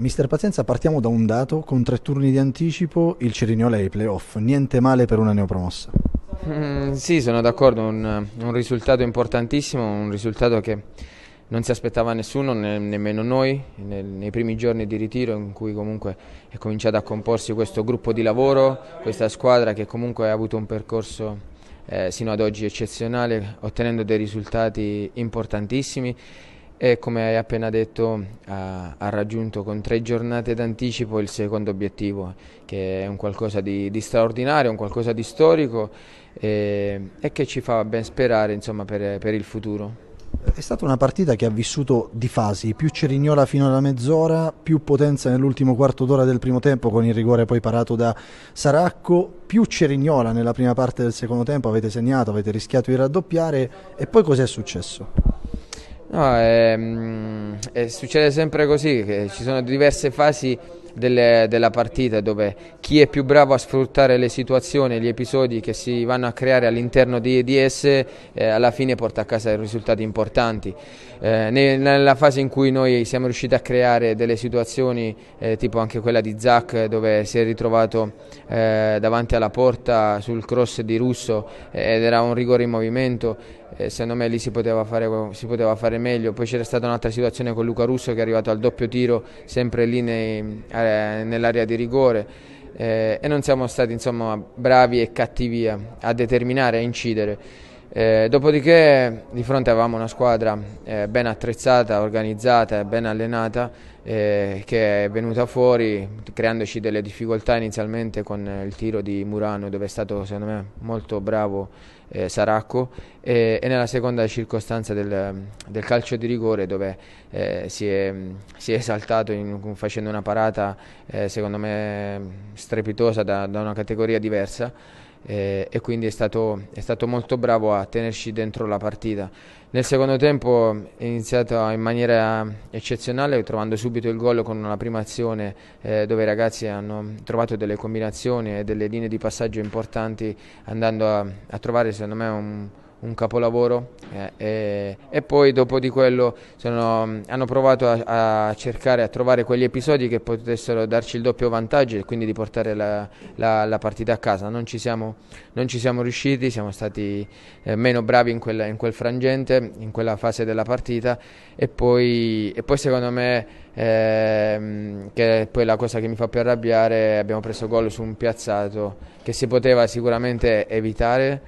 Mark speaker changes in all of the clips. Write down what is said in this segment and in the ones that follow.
Speaker 1: Mister Pazienza, partiamo da un dato, con tre turni di anticipo il Cerignola è ai playoff, niente male per una neopromossa.
Speaker 2: Mm, sì, sono d'accordo, un, un, risultato importantissimo, un risultato che non si aspettava nessuno, ne, nemmeno noi, nel, nei primi giorni di ritiro in cui comunque è cominciato a comporsi questo gruppo di lavoro, questa squadra che comunque ha avuto un percorso eh, sino ad oggi eccezionale, ottenendo dei risultati importantissimi e come hai appena detto ha, ha, raggiunto con tre giornate d'anticipo il secondo obiettivo che è un qualcosa di, di straordinario, un qualcosa di storico e, e, che ci fa ben sperare insomma, per, per, il futuro.
Speaker 1: È stata una partita che ha vissuto di fasi, più cerignola fino alla mezz'ora, più potenza nell'ultimo quarto d'ora del primo tempo con il rigore poi parato da Saracco, più cerignola nella prima parte del secondo tempo, avete segnato, avete rischiato di raddoppiare e poi cos'è successo?
Speaker 2: No, è, ehm, è, eh, succede sempre così, che ci sono diverse fasi delle, della partita dove chi è più bravo a sfruttare le situazioni, gli episodi che si vanno a creare all'interno di, di esse, eh, alla fine porta a casa risultati importanti. Eh, nella fase in cui noi siamo riusciti a creare delle situazioni, eh, tipo anche quella di Zach, dove si è ritrovato eh, davanti alla porta sul cross di Russo eh, ed era un rigore in movimento eh, secondo me lì si poteva, fare, si poteva fare meglio. Poi c'era stata un'altra situazione con Luca Russo che è arrivato al doppio tiro sempre lì nei, eh, nell'area di rigore. Eh, e non siamo stati insomma, bravi e cattivi a, a determinare, a incidere. Eh, dopodiché di fronte avevamo una squadra eh, ben attrezzata, organizzata e ben allenata eh, che è venuta fuori creandoci delle difficoltà inizialmente con il tiro di Murano dove è stato secondo me molto bravo eh, Saracco e, e, nella seconda circostanza del, del calcio di rigore dove eh, si è, si, è, esaltato in, facendo una parata eh, secondo me strepitosa da, da una categoria diversa eh, e quindi è stato, è stato, molto bravo a tenerci dentro la partita. Nel secondo tempo è iniziato in maniera eccezionale trovando subito il gol con una prima azione eh, dove i ragazzi hanno trovato delle combinazioni e delle linee di passaggio importanti andando a, a trovare secondo me un, un capolavoro eh, e, e, poi dopo di quello sono, hanno provato a, a, cercare, a trovare quegli episodi che potessero darci il doppio vantaggio e quindi di portare la, la, la partita a casa. Non ci siamo, non ci siamo riusciti, siamo stati eh, meno bravi in, quella, in quel, frangente, in quella fase della partita e poi, e poi secondo me eh, che è poi la cosa che mi fa più arrabbiare abbiamo preso gol su un piazzato che si poteva sicuramente evitare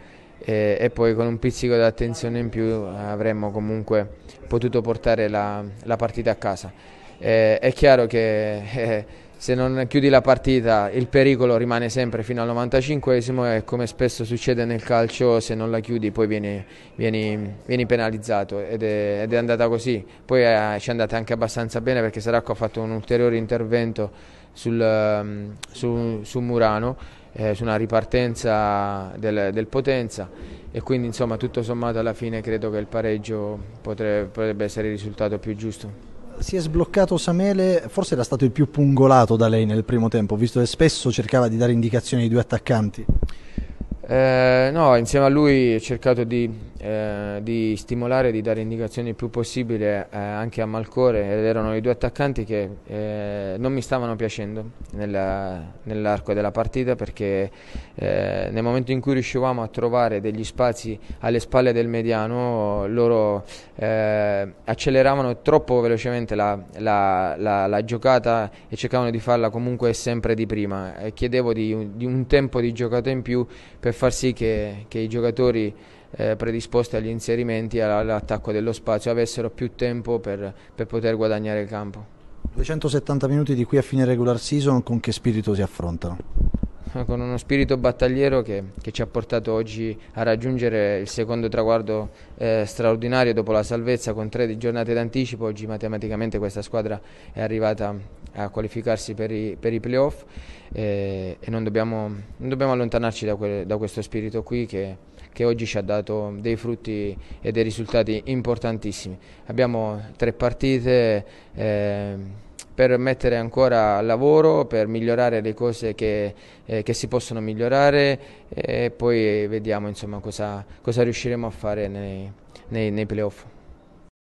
Speaker 2: e, e, poi con un pizzico di attenzione in più avremmo comunque potuto portare la, la partita a casa. Eh, è chiaro che eh, se non chiudi la partita il pericolo rimane sempre fino al 95esimo e come spesso succede nel calcio se non la chiudi poi vieni, vieni, vieni penalizzato ed è, ed è, andata così. Poi eh, ci è andata anche abbastanza bene perché Saracco ha fatto un ulteriore intervento sul, mm, su, su Murano eh, su una ripartenza del, del, Potenza e quindi insomma tutto sommato alla fine credo che il pareggio potrebbe, potrebbe essere il risultato più giusto
Speaker 1: si è sbloccato Samele, forse era stato il più pungolato da lei nel primo tempo, visto che spesso cercava di dare indicazioni ai due attaccanti.
Speaker 2: Eh, no, insieme a lui ho cercato di, eh, di stimolare, di dare indicazioni il più possibile eh, anche a Malcore ed erano i due attaccanti che eh, non mi stavano piacendo nell'arco della partita perché eh, nel momento in cui riuscivamo a trovare degli spazi alle spalle del mediano loro eh, acceleravano troppo velocemente la, la, la, la, giocata e cercavano di farla comunque sempre di prima chiedevo di, di un tempo di giocata in più per far sì che, che i giocatori eh, predisposti agli inserimenti all'attacco dello spazio avessero più tempo per, per poter guadagnare il
Speaker 1: campo. 270 minuti di qui a fine regular season con che spirito si affrontano?
Speaker 2: con uno spirito battagliero che, che, ci ha portato oggi a raggiungere il secondo traguardo eh, straordinario dopo la salvezza con tre giornate d'anticipo. Oggi matematicamente questa squadra è arrivata a qualificarsi per i, per i playoff eh, e non dobbiamo, non dobbiamo allontanarci da, que, da, questo spirito qui che, che oggi ci ha dato dei frutti e dei risultati importantissimi. Abbiamo tre partite. Eh, per mettere ancora lavoro, per migliorare le cose che, eh, che si possono migliorare e poi vediamo insomma, cosa, cosa riusciremo a fare nei, nei, nei playoff.